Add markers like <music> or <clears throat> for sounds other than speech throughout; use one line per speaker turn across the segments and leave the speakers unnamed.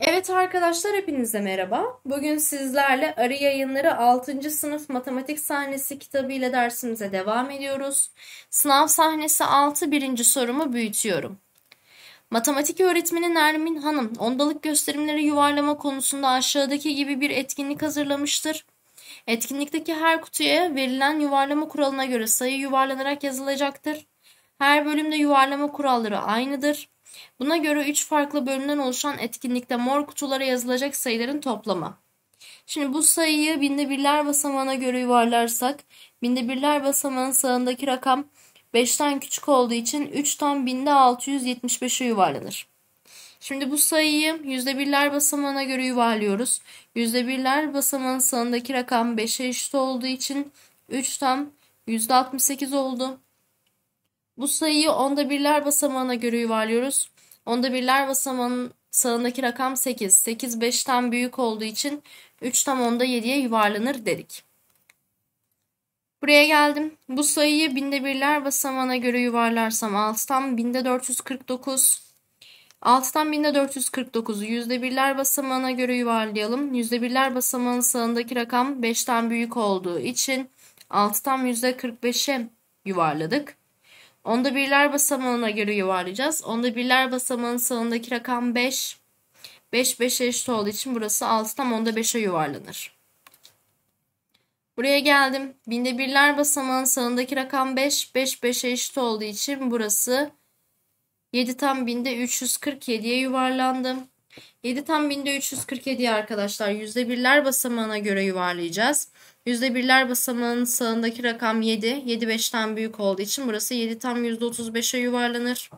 Evet arkadaşlar hepinize merhaba. Bugün sizlerle Arı Yayınları 6. sınıf matematik sahnesi kitabı ile dersimize devam ediyoruz. Sınav sahnesi 6 birinci sorumu büyütüyorum. Matematik öğretmeni Nermin Hanım ondalık gösterimleri yuvarlama konusunda aşağıdaki gibi bir etkinlik hazırlamıştır. Etkinlikteki her kutuya verilen yuvarlama kuralına göre sayı yuvarlanarak yazılacaktır. Her bölümde yuvarlama kuralları aynıdır. Buna göre 3 farklı bölümden oluşan etkinlikte mor kutulara yazılacak sayıların toplamı. Şimdi bu sayıyı binde birler basamağına göre yuvarlarsak binde birler basamağının sağındaki rakam 5'ten küçük olduğu için 3 tam binde 675'e yuvarlanır. Şimdi bu sayıyı yüzde birler basamağına göre yuvarlıyoruz. Yüzde birler basamağının sağındaki rakam 5'e eşit olduğu için 3 tam %68 oldu. Bu sayıyı onda birler basamağına göre yuvarlıyoruz. Onda birler basamağının sağındaki rakam 8. 8 5'ten büyük olduğu için 3 tam onda 7'ye yuvarlanır dedik. Buraya geldim. Bu sayıyı binde birler basamağına göre yuvarlarsam 6'dan binde 449. 6'dan binde 449'u yüzde birler basamağına göre yuvarlayalım. Yüzde birler basamağının sağındaki rakam 5'ten büyük olduğu için 6'dan yüzde %45'e yuvarladık. Onda birler basamağına göre yuvarlayacağız. Onda birler basamağın sağındaki rakam 5. 5 5 eşit olduğu için burası 6 tam onda 5'e yuvarlanır. Buraya geldim. Binde birler basamağın sağındaki rakam 5. 5 5 eşit olduğu için burası 7 tam binde 347'ye yuvarlandım. 7 tam binde 347'ye arkadaşlar %1'ler basamağına göre yuvarlayacağız. %1'ler basamağının sağındaki rakam 7. 7 5'ten büyük olduğu için burası 7 tam %35'e yuvarlanır.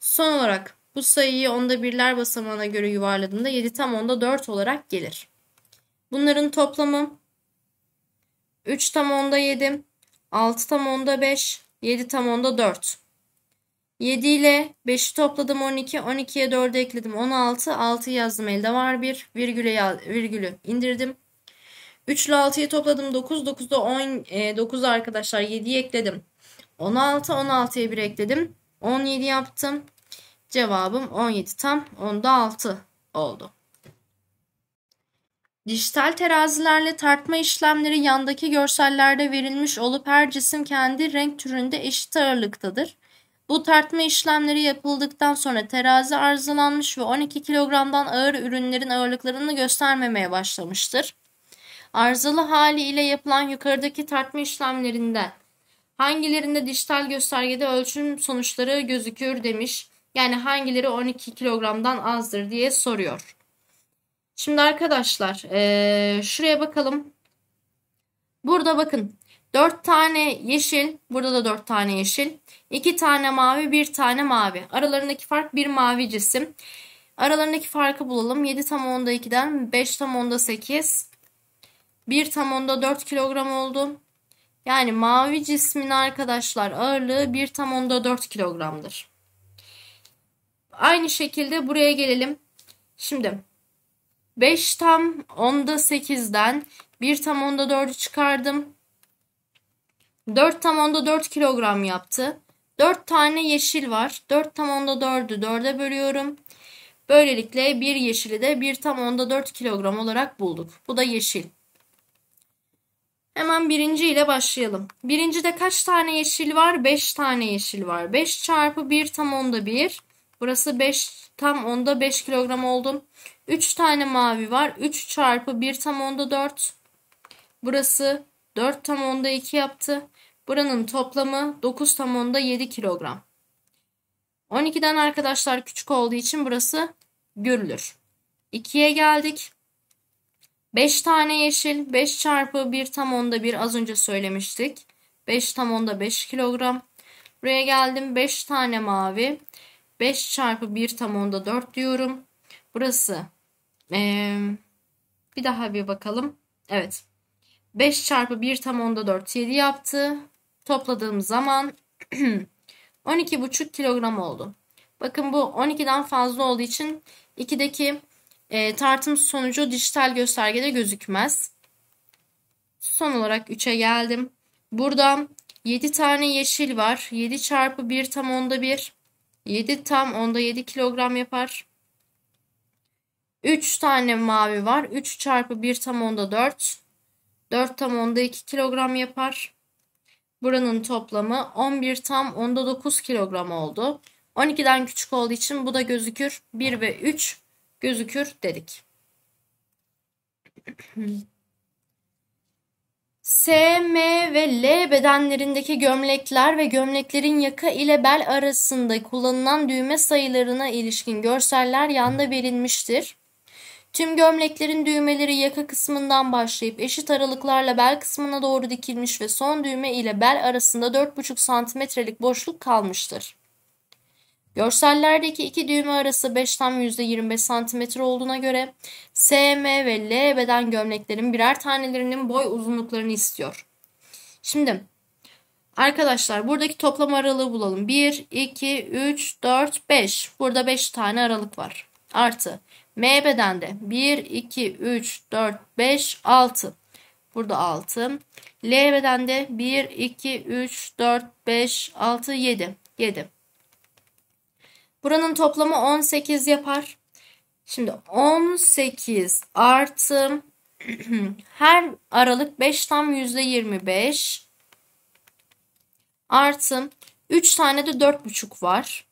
Son olarak bu sayıyı onda birler basamağına göre yuvarladığında 7 tam onda 4 olarak gelir. Bunların toplamı 3 tam onda 7, 6 tam onda 5, 7 tam onda 4. 7 ile 5'i topladım 12, 12'ye 4'ü ekledim 16, 6 yazdım elde var 1, virgüle, virgülü indirdim. 3 ile 6'yı topladım 9. 9'da 10, e, 9 arkadaşlar 7'yi ekledim. 16, 16'ya 1 ekledim. 17 yaptım. Cevabım 17 tam. 10'da 6 oldu. Dijital terazilerle tartma işlemleri yandaki görsellerde verilmiş olup her cisim kendi renk türünde eşit ağırlıktadır. Bu tartma işlemleri yapıldıktan sonra terazi arızalanmış ve 12 kilogramdan ağır ürünlerin ağırlıklarını göstermemeye başlamıştır arızalı hali ile yapılan yukarıdaki tartma işlemlerinden hangilerinde dijital göstergede ölçüm sonuçları gözükür demiş. Yani hangileri 12 kilogramdan azdır diye soruyor. Şimdi arkadaşlar ee, şuraya bakalım. Burada bakın 4 tane yeşil, burada da 4 tane yeşil, 2 tane mavi, 1 tane mavi. Aralarındaki fark 1 mavi cisim. Aralarındaki farkı bulalım. 7 tam onda 2'den 5 tam onda 8. 1 tam onda 4 kilogram oldu. Yani mavi cismin arkadaşlar ağırlığı 1 tam onda 4 kilogramdır. Aynı şekilde buraya gelelim. Şimdi 5 tam onda 8'den 1 tam onda 4'ü çıkardım. 4 tam onda 4 kilogram yaptı. 4 tane yeşil var. 4 tam onda 4'ü 4'e bölüyorum. Böylelikle bir yeşili de 1 tam onda 4 kilogram olarak bulduk. Bu da yeşil. Hemen birinci ile başlayalım. Birincide kaç tane yeşil var? 5 tane yeşil var. 5 çarpı 1 tam onda 1. Burası 5 tam onda 5 kilogram oldum. 3 tane mavi var. 3 çarpı 1 tam onda 4. Burası 4 tam onda 2 yaptı. Buranın toplamı 9 tam onda 7 kilogram. 12'den arkadaşlar küçük olduğu için burası görülür. 2'ye geldik. 5 tane yeşil 5 çarpı 1 tam onda 1 az önce söylemiştik. 5 tam onda 5 kilogram. Buraya geldim 5 tane mavi. 5 çarpı 1 tam onda 4 diyorum. Burası ee, bir daha bir bakalım. Evet 5 çarpı 1 tam onda 4 7 yaptı. Topladığım zaman 12,5 <clears throat> kilogram oldu. Bakın bu 12'den fazla olduğu için 2'deki e, tartım sonucu dijital göstergede gözükmez. Son olarak 3'e geldim. Burada 7 tane yeşil var. 7 çarpı 1 tam onda 1. 7 tam onda 7 kilogram yapar. 3 tane mavi var. 3 çarpı 1 tam onda 4. 4 tam onda 2 kilogram yapar. Buranın toplamı 11 tam onda 9 kilogram oldu. 12'den küçük olduğu için bu da gözükür. 1 ve 3 gözükür dedik. S, M ve L bedenlerindeki gömlekler ve gömleklerin yaka ile bel arasında kullanılan düğme sayılarına ilişkin görseller yanda verilmiştir. Tüm gömleklerin düğmeleri yaka kısmından başlayıp eşit aralıklarla bel kısmına doğru dikilmiş ve son düğme ile bel arasında 4,5 santimetrelik boşluk kalmıştır. Görsellerdeki iki düğme arası 5 tam %25 cm olduğuna göre S, M, ve L beden gömleklerin birer tanelerinin boy uzunluklarını istiyor. Şimdi arkadaşlar buradaki toplam aralığı bulalım. 1, 2, 3, 4, 5. Burada 5 tane aralık var. Artı M bedende 1, 2, 3, 4, 5, 6. Burada 6. L bedende 1, 2, 3, 4, 5, 6, 7. 7. Buranın toplamı 18 yapar. Şimdi 18 artı <clears throat> her aralık 5 tam %25 artı 3 tane de 4,5 var.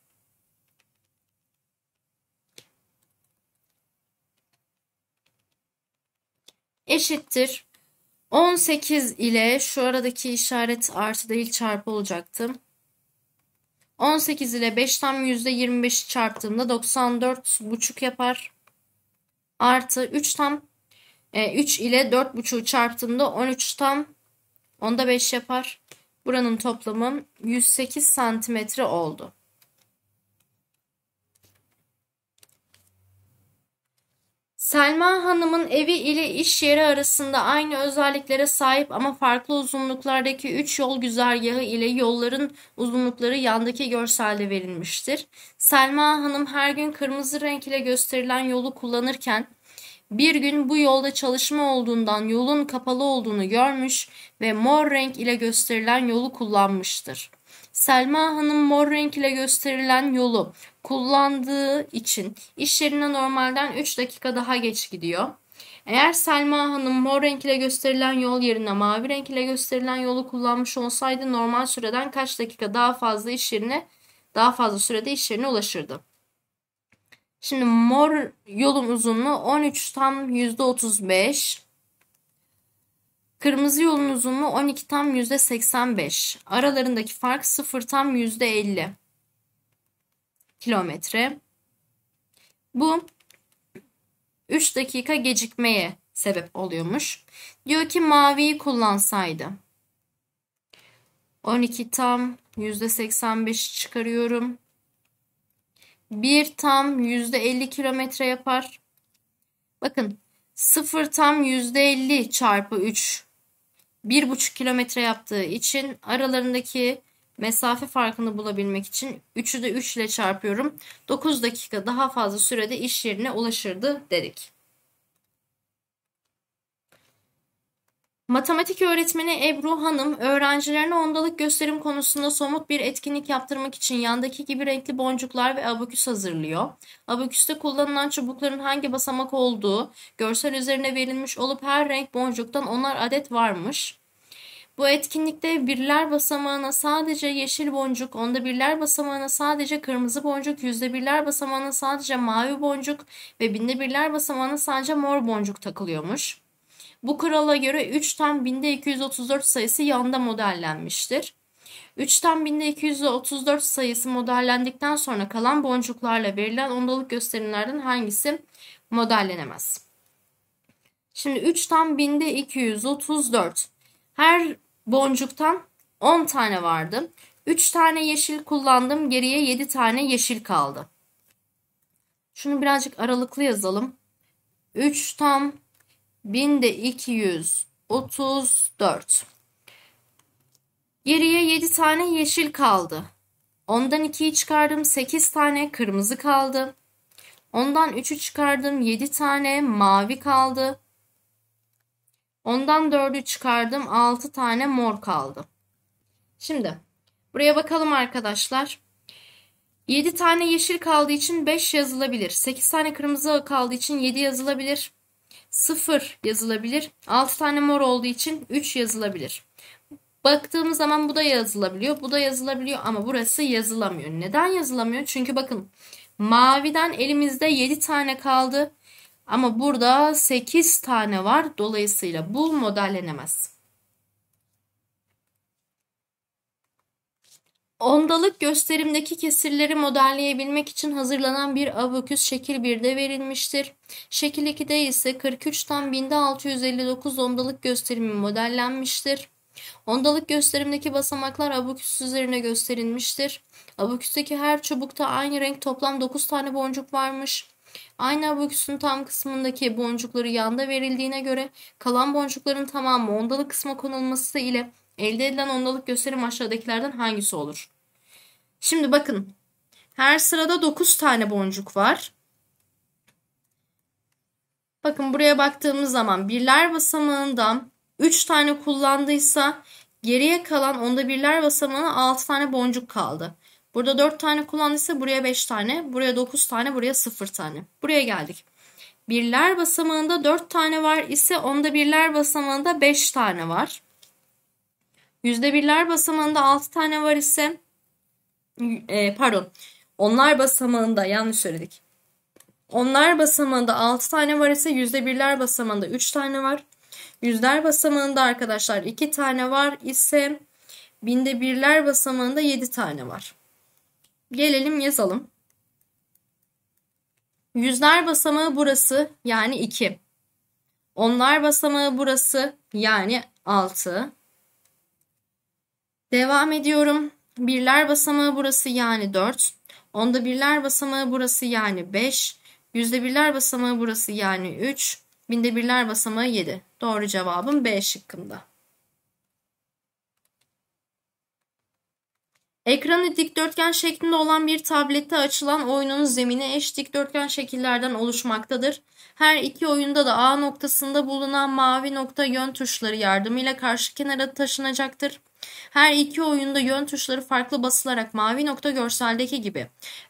Eşittir. 18 ile şu aradaki işaret artı değil çarpı olacaktım. 18 ile 5'ten %25'i çarptığımda 94,5 yapar. Artı 3 tam e, 3 ile 4,5'u çarptığımda 13 tam onda 5 yapar. Buranın toplamı 108 santimetre oldu. Selma Hanım'ın evi ile iş yeri arasında aynı özelliklere sahip ama farklı uzunluklardaki 3 yol güzergahı ile yolların uzunlukları yandaki görselde verilmiştir. Selma Hanım her gün kırmızı renk ile gösterilen yolu kullanırken bir gün bu yolda çalışma olduğundan yolun kapalı olduğunu görmüş ve mor renk ile gösterilen yolu kullanmıştır. Selma Hanım mor renk ile gösterilen yolu kullandığı için iş yerine normalden 3 dakika daha geç gidiyor. Eğer Selma Hanım mor renk ile gösterilen yol yerine mavi renk ile gösterilen yolu kullanmış olsaydı normal süreden kaç dakika daha fazla iş yerine daha fazla sürede iş yerine ulaşırdı. Şimdi mor yolun uzunluğu 13 tam %35. Kırmızı yolun uzunluğu 12 tam %85. Aralarındaki fark 0 tam %50 kilometre. Bu 3 dakika gecikmeye sebep oluyormuş. Diyor ki maviyi kullansaydı. 12 tam %85 çıkarıyorum. 1 tam %50 kilometre yapar. Bakın 0 tam %50 çarpı 3 bir buçuk kilometre yaptığı için aralarındaki mesafe farkını bulabilmek için 3'ü de 3 ile çarpıyorum. 9 dakika daha fazla sürede iş yerine ulaşırdı dedik. Matematik öğretmeni Ebru Hanım, öğrencilerine ondalık gösterim konusunda somut bir etkinlik yaptırmak için yandaki gibi renkli boncuklar ve abaküs hazırlıyor. Abaküste kullanılan çubukların hangi basamak olduğu görsel üzerine verilmiş olup her renk boncuktan onar adet varmış. Bu etkinlikte birler basamağına sadece yeşil boncuk, onda birler basamağına sadece kırmızı boncuk, yüzde birler basamağına sadece mavi boncuk ve binde birler basamağına sadece mor boncuk takılıyormuş. Bu kurala göre 3 tam binde 1234 sayısı yanında modellenmiştir. 3 tam binde 1234 sayısı modellendikten sonra kalan boncuklarla verilen ondalık gösterimlerden hangisi modellenemez? Şimdi 3 tam binde 1234. Her boncuktan 10 tane vardı. 3 tane yeşil kullandım. Geriye 7 tane yeşil kaldı. Şunu birazcık aralıklı yazalım. 3 tam 1234. Geriye 7 tane yeşil kaldı. Ondan 2'yi çıkardım 8 tane kırmızı kaldı. Ondan 3'ü çıkardım 7 tane mavi kaldı. Ondan 4'ü çıkardım 6 tane mor kaldı. Şimdi buraya bakalım arkadaşlar. 7 tane yeşil kaldığı için 5 yazılabilir. 8 tane kırmızı kaldığı için 7 yazılabilir. 0 yazılabilir. 6 tane mor olduğu için 3 yazılabilir. Baktığımız zaman bu da yazılabiliyor. Bu da yazılabiliyor ama burası yazılamıyor. Neden yazılamıyor? Çünkü bakın maviden elimizde 7 tane kaldı. Ama burada 8 tane var. Dolayısıyla bu modellenemez. Ondalık gösterimdeki kesirleri modelleyebilmek için hazırlanan bir abaküs şekil 1'de verilmiştir. Şekil 2'de ise 43 tam 1659 ondalık gösterimi modellenmiştir. Ondalık gösterimdeki basamaklar abaküs üzerine gösterilmiştir. Abaküsteki her çubukta aynı renk toplam 9 tane boncuk varmış. Aynı abaküsün tam kısmındaki boncukları yanda verildiğine göre kalan boncukların tamamı ondalık kısma konulması ile Elde edilen ondalık gösterim aşağıdakilerden hangisi olur? Şimdi bakın. Her sırada 9 tane boncuk var. Bakın buraya baktığımız zaman birler basamağından 3 tane kullandıysa geriye kalan onda birler basamağına 6 tane boncuk kaldı. Burada 4 tane kullandıysa buraya 5 tane, buraya 9 tane, buraya 0 tane. Buraya geldik. Birler basamağında 4 tane var ise onda birler basamağında 5 tane var. Yüzdebirler basamağında 6 tane var ise e, pardon onlar basamağında yanlış söyledik. Onlar basamağında 6 tane var ise %1'ler basamağında 3 tane var. Yüzler basamağında arkadaşlar 2 tane var ise binde birler basamağında 7 tane var. Gelelim yazalım. Yüzler basamağı burası yani 2. Onlar basamağı burası yani 6. Devam ediyorum. Birler basamağı burası yani 4. Onda birler basamağı burası yani 5. Yüzde birler basamağı burası yani 3. Binde birler basamağı 7. Doğru cevabım B şıkkında. Ekranı dikdörtgen şeklinde olan bir tablette açılan oyunun zemini eş dikdörtgen şekillerden oluşmaktadır. Her iki oyunda da A noktasında bulunan mavi nokta yön tuşları yardımıyla karşı kenara taşınacaktır. Her iki oyunda yön tuşları farklı basılarak mavi nokta görseldeki gibi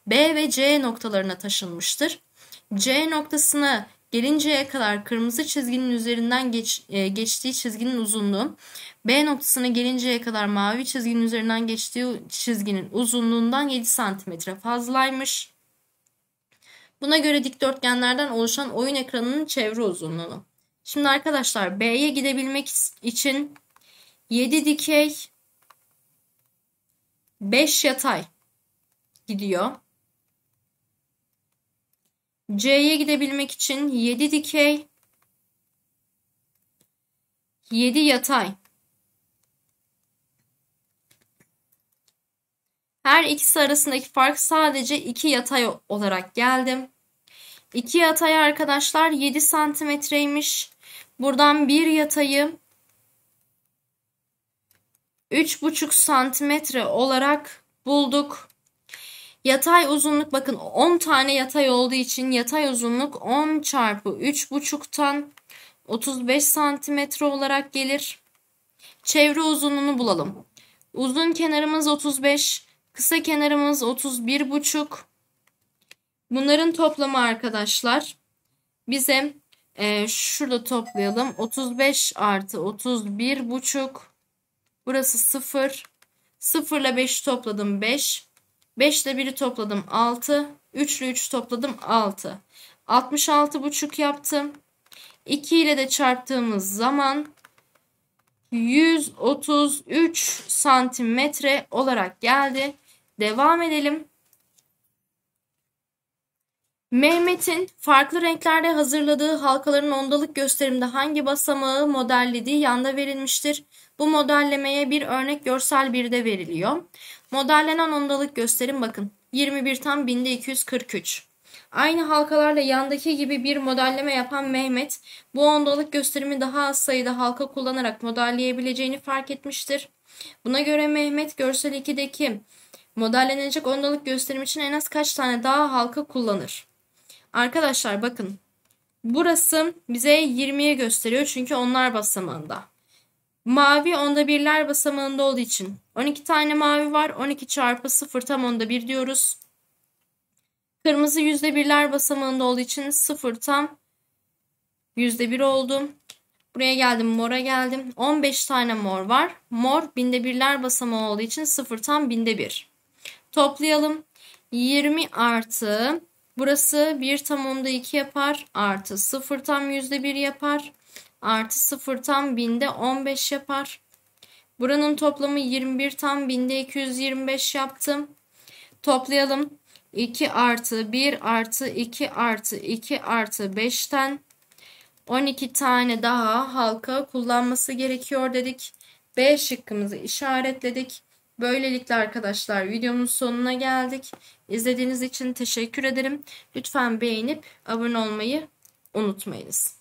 B ve C noktalarına taşınmıştır. C noktasına gelinceye kadar kırmızı çizginin üzerinden geç, e, geçtiği çizginin uzunluğu B noktasına gelinceye kadar mavi çizginin üzerinden geçtiği çizginin uzunluğundan 7 cm fazlaymış. Buna göre dikdörtgenlerden oluşan oyun ekranının çevre uzunluğu. Şimdi arkadaşlar B'ye gidebilmek için 7 dikey 5 yatay gidiyor. C'ye gidebilmek için 7 dikey 7 yatay. Her ikisi arasındaki fark sadece 2 yatay olarak geldim. 2 yatay arkadaşlar 7 santimetreymiş. Buradan bir yatayı 3,5 santimetre olarak bulduk. Yatay uzunluk bakın 10 tane yatay olduğu için yatay uzunluk 10 çarpı 3,5'tan 35 santimetre olarak gelir. Çevre uzunluğunu bulalım. Uzun kenarımız 35, kısa kenarımız 31,5. Bunların toplamı arkadaşlar bize e, şurada toplayalım. 35 artı 31,5 Burası 0. 0 ile 5'i topladım 5. 5 ile 1'i topladım 6. 3 ile 3'ü topladım 6. 66,5 yaptım. 2 ile de çarptığımız zaman 133 santimetre olarak geldi. Devam edelim. Mehmet'in farklı renklerde hazırladığı halkaların ondalık gösterimde hangi basamağı modellediği yanda verilmiştir. Bu modellemeye bir örnek görsel bir de veriliyor. Modellenen ondalık gösterim bakın 21 tam 1243. Aynı halkalarla yandaki gibi bir modelleme yapan Mehmet bu ondalık gösterimi daha az sayıda halka kullanarak modelleyebileceğini fark etmiştir. Buna göre Mehmet görsel 2'deki modellenecek ondalık gösterim için en az kaç tane daha halka kullanır? Arkadaşlar bakın. Burası bize 20'ye gösteriyor çünkü onlar basamağında. Mavi onda birler basamağında olduğu için 12 tane mavi var. 12 çarpı 0 tam onda 1 diyoruz. Kırmızı yüzde birler basamağında olduğu için 0 tam yüzde bir oldum. Buraya geldim mora geldim. 15 tane mor var. Mor binde birler basamağı olduğu için 0 tam binde bir. Toplayalım. 20 artı Burası 1 tam onda 2 yapar. Artı 0 tam yüzde 1 yapar. Artı 0 tam binde 15 yapar. Buranın toplamı 21 tam binde 225 yaptım. Toplayalım. 2 artı 1 artı 2 artı 2 artı 5'ten 12 tane daha halka kullanması gerekiyor dedik. B şıkkımızı işaretledik. Böylelikle arkadaşlar videomun sonuna geldik. İzlediğiniz için teşekkür ederim. Lütfen beğenip abone olmayı unutmayınız.